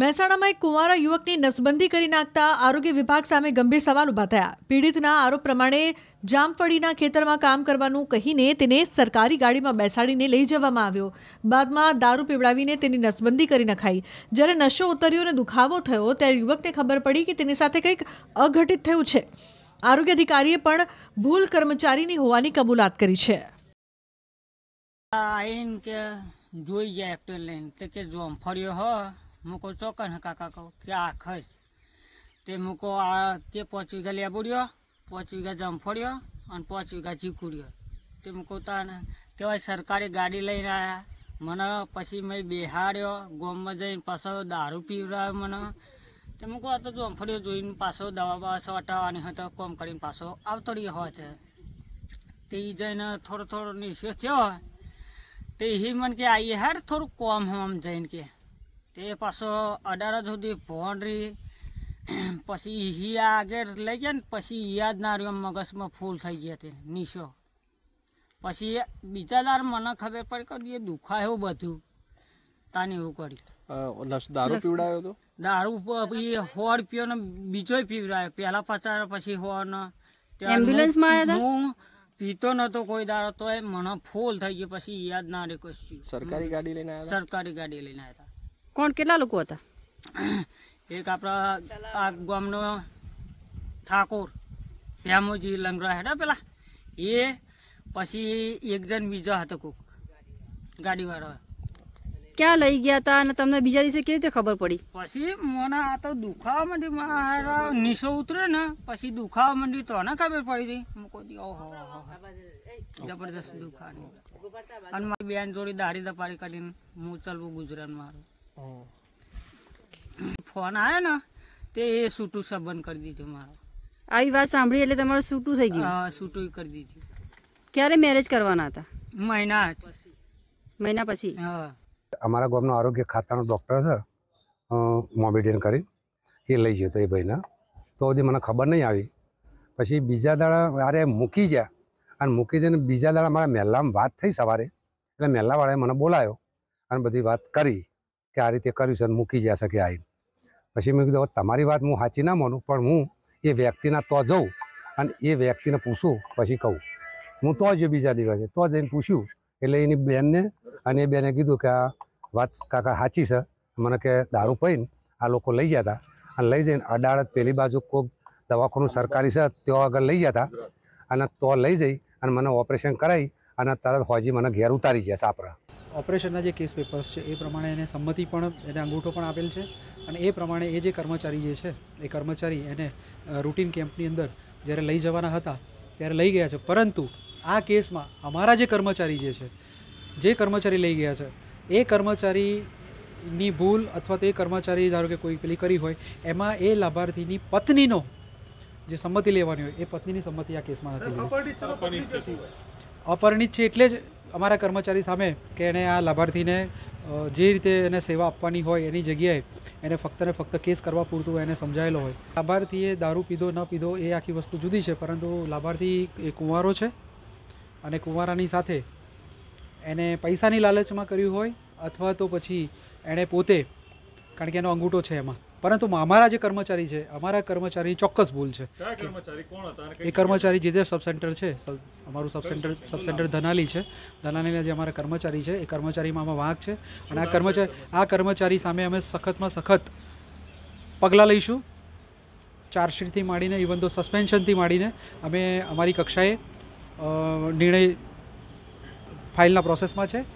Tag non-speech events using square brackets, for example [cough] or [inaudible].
મહેસાણામાં એક કુંવારા યુવકની નસબંધી કરી નાખતા આરોગ્ય વિભાગ સામે ગંભીર સવાલ ઉભા થયા પીડિતના આરોપ પ્રમાણે જામફળીના ખેતરમાં કામ કરવાનું કહીને તેને સરકારી ગાડીમાં બેસાડીને લઈ જવામાં આવ્યો બાદમાં દારૂ પીવડાવીને તેની નસબંધી કરી નખાઈ જ્યારે નશો ઉતર્યો અને દુખાવો થયો ત્યારે યુવકને ખબર પડી કે તેની સાથે કંઈક અઘટિત થયું છે આરોગ્ય અધિકારીએ પણ ભૂલ કર્મચારીની હોવાની કબૂલાત કરી છે જોઈ જાય લઈને કે જોમ ફર્યો હ મૂકો કહું ચોકન કાકા કહું કે આ ખર્ચ તે મૂકો આ કે પાંચ વીઘા લેબુડ્યો પાંચ વીઘા જમફળ્યો અને પાંચ વીઘા ચીકુડ્યો તે હું તાને કહેવાય સરકારી ગાડી લઈને આવ્યા મને પછી મેં બેહાડ્યો ગોમમાં જઈને પાછો દારૂ પીવડાવ્યો મને તે હું આ તો જમફળીઓ જોઈને પાછો દવા બવા સટાવવાની હોય તો કોમ કરીને પાછો આવતો રહ્યો હોય છે તે જઈને થોડો થોડો નિશ્ચય થયો તે હિ મન કે આવીએ હાર થોડું કોમ હોમ જઈને કે તે પાછો અઢાર સુધી ફોન રહી [clears throat] પછી હિયા આગળ લઈ જાય ને પછી હિયા જ ના રહ્યો મગજમાં ફૂલ થઈ ગયા તે નીશો પછી બીજા દાર મને ખબર પડી કે એ એવું બધું તાને એવું કર્યું દારૂ પીવડાયો તો દારૂ એ હોડ પીવો ને બીજો પીવડાયો પેલા પચાર પછી હોડ એમ્બ્યુલન્સ માં હું પીતો નતો કોઈ દારૂ તો મને ફૂલ થઈ ગયો પછી યાદ ના રે કશું સરકારી ગાડી લઈને સરકારી ગાડી લઈને આવ્યા કોણ કેટલા લોકો હતા એક આપણા આ ગામનો ઠાકોર ભ્યામોજી લંગરા હેડા પેલા એ પછી એક જણ બીજો હતો કોક ગાડીવાળો ક્યાં લઈ ગયા હતા અને તમને બીજા દિવસે કેવી રીતે ખબર પડી પછી મને આ તો દુખાવા માંડી નીચો ઉતરે ને પછી દુખાવા માંડી તો ને ખબર પડી રહી મૂકો ઓહો જબરદસ્ત દુખાવાની અને મારી બેન જોડી દાઢી દપારી કરીને હું ચલવું ગુજરાત મારું ફોન આવ્યો ને તે એ સૂટું સંબંધ કરી દીધો મારો આવી વાત સાંભળી એટલે તમારું સૂટું થઈ ગયું હા સૂટું કરી દીધું ક્યારે મેરેજ કરવાના હતા મહિના મહિના પછી હા અમારા ગામનો આરોગ્ય ખાતાનો ડૉક્ટર છે મોમેડિયન કરી એ લઈ જતો એ ભાઈના તો હજી મને ખબર નહીં આવી પછી બીજા દાડા અરે મૂકી ગયા અને મૂકી જઈને બીજા દાડા મારા મહેલામાં વાત થઈ સવારે એટલે મહેલાવાળાએ મને બોલાયો અને બધી વાત કરી કે આ રીતે કર્યું છે મૂકી જયા શકે આવી પછી મેં કીધું હવે તમારી વાત હું સાચી ના માનું પણ હું એ વ્યક્તિના તો જઉં અને એ વ્યક્તિને પૂછું પછી કહું હું તો જ બીજા દિવસે તો જઈને પૂછ્યું એટલે એની બેનને અને એ બેને કીધું કે આ વાત કાકા સાચી છે મને કે દારૂ પીને આ લોકો લઈ જતા અને લઈ જઈને અડાળત પેલી બાજુ કોઈક દવાખાનું સરકારી છે ત્યાં આગળ લઈ જતા અને તો લઈ જઈ અને મને ઓપરેશન કરાવી અને તરત હોજી મને ઘેર ઉતારી ગયા સાપરા ઓપરેશનના જે કેસ પેપર્સ છે એ પ્રમાણે એને સંમતિ પણ એને અંગૂઠો પણ આપેલ છે અને એ પ્રમાણે એ જે કર્મચારી જે છે એ કર્મચારી એને રૂટીન કેમ્પની અંદર જ્યારે લઈ જવાના હતા ત્યારે લઈ ગયા છે પરંતુ આ કેસમાં અમારા જે કર્મચારી જે છે જે કર્મચારી લઈ ગયા છે એ કર્મચારીની ભૂલ અથવા તે કર્મચારી ધારો કે કોઈ પેલી કરી હોય એમાં એ લાભાર્થીની પત્નીનો જે સંમતિ લેવાની હોય એ પત્નીની સંમતિ આ કેસમાં નથી અપરિણિત છે એટલે જ અમારા કર્મચારી સામે કે એણે આ લાભાર્થીને જે રીતે એને સેવા આપવાની હોય એની જગ્યાએ એને ફક્ત ને ફક્ત કેસ કરવા પૂરતું એને સમજાયેલો હોય લાભાર્થીએ દારૂ પીધો ન પીધો એ આખી વસ્તુ જુદી છે પરંતુ લાભાર્થી એ કુંવારો છે અને કુંવારાની સાથે એને પૈસાની લાલચમાં કર્યું હોય અથવા તો પછી એણે પોતે કારણ કે એનો અંગૂઠો છે એમાં પરંતુ અમારા જે કર્મચારી છે અમારા કર્મચારી ચોક્કસ ભૂલ છે એ કર્મચારી જે સબ સેન્ટર છે અમારું સબ સેન્ટર સબ સેન્ટર ધનાલી છે ધનાલીના જે અમારા કર્મચારી છે એ કર્મચારીમાં આમાં વાંક છે અને આ કર્મચારી આ કર્મચારી સામે અમે સખતમાં સખત પગલાં લઈશું ચાર્જશીટથી માંડીને ઇવન તો સસ્પેન્શનથી માંડીને અમે અમારી કક્ષાએ નિર્ણય ફાઇલના પ્રોસેસમાં છે